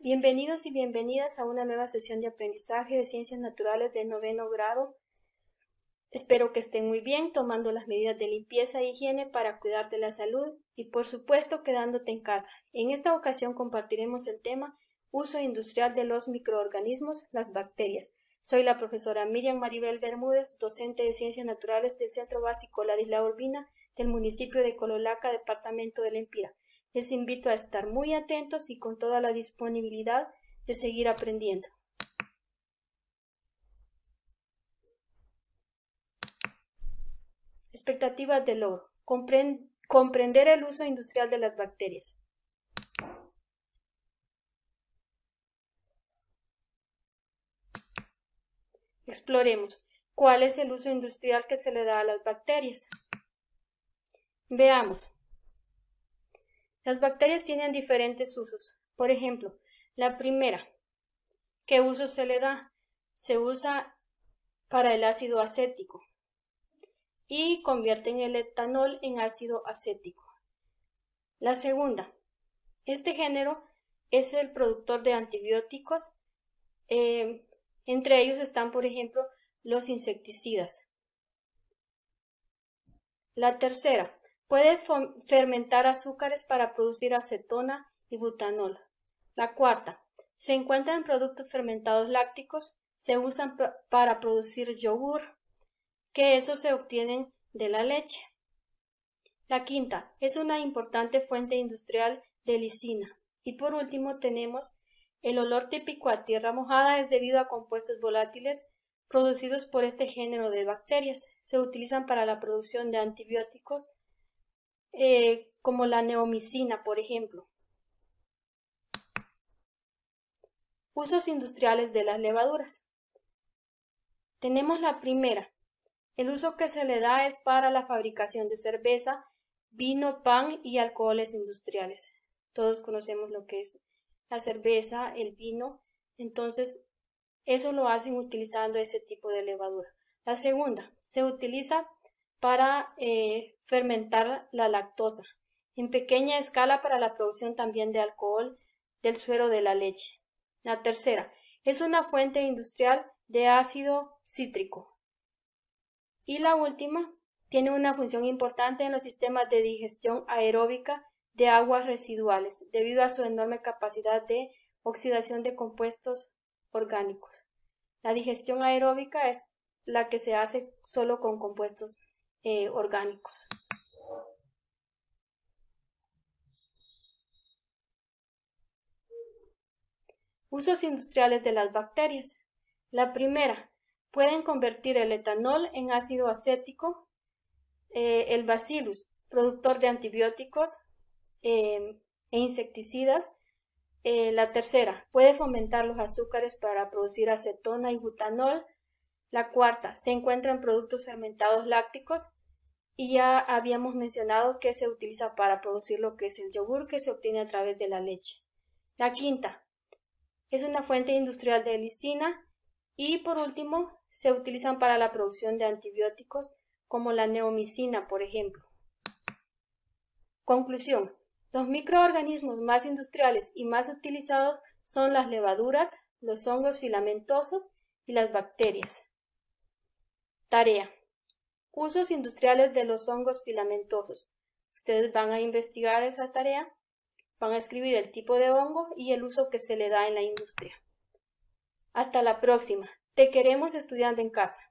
bienvenidos y bienvenidas a una nueva sesión de aprendizaje de ciencias naturales de noveno grado. Espero que estén muy bien tomando las medidas de limpieza e higiene para cuidar de la salud y por supuesto quedándote en casa. En esta ocasión compartiremos el tema Uso industrial de los microorganismos, las bacterias. Soy la profesora Miriam Maribel Bermúdez, docente de Ciencias Naturales del Centro Básico Ladisla Urbina del municipio de Cololaca, departamento del Empira. Les invito a estar muy atentos y con toda la disponibilidad de seguir aprendiendo. Expectativas de logro. comprender el uso industrial de las bacterias. Exploremos cuál es el uso industrial que se le da a las bacterias. Veamos. Las bacterias tienen diferentes usos. Por ejemplo, la primera, ¿qué uso se le da? Se usa para el ácido acético y en el etanol en ácido acético. La segunda, este género es el productor de antibióticos. Eh, entre ellos están, por ejemplo, los insecticidas. La tercera, Puede fermentar azúcares para producir acetona y butanol. La cuarta, se encuentra en productos fermentados lácticos, se usan para producir yogur, que esos se obtienen de la leche. La quinta, es una importante fuente industrial de lisina. Y por último tenemos el olor típico a tierra mojada es debido a compuestos volátiles producidos por este género de bacterias. Se utilizan para la producción de antibióticos eh, como la neomicina, por ejemplo. Usos industriales de las levaduras. Tenemos la primera. El uso que se le da es para la fabricación de cerveza, vino, pan y alcoholes industriales. Todos conocemos lo que es la cerveza, el vino. Entonces, eso lo hacen utilizando ese tipo de levadura. La segunda, se utiliza para eh, fermentar la lactosa, en pequeña escala para la producción también de alcohol del suero de la leche. La tercera, es una fuente industrial de ácido cítrico. Y la última, tiene una función importante en los sistemas de digestión aeróbica de aguas residuales, debido a su enorme capacidad de oxidación de compuestos orgánicos. La digestión aeróbica es la que se hace solo con compuestos eh, orgánicos. Usos industriales de las bacterias. La primera, pueden convertir el etanol en ácido acético. Eh, el bacillus, productor de antibióticos em, e insecticidas. Eh, la tercera, puede fomentar los azúcares para producir acetona y butanol la cuarta, se encuentra en productos fermentados lácticos y ya habíamos mencionado que se utiliza para producir lo que es el yogur que se obtiene a través de la leche. La quinta, es una fuente industrial de lisina y por último, se utilizan para la producción de antibióticos como la neomicina, por ejemplo. Conclusión. Los microorganismos más industriales y más utilizados son las levaduras, los hongos filamentosos y las bacterias. Tarea. Usos industriales de los hongos filamentosos. Ustedes van a investigar esa tarea, van a escribir el tipo de hongo y el uso que se le da en la industria. Hasta la próxima. Te queremos estudiando en casa.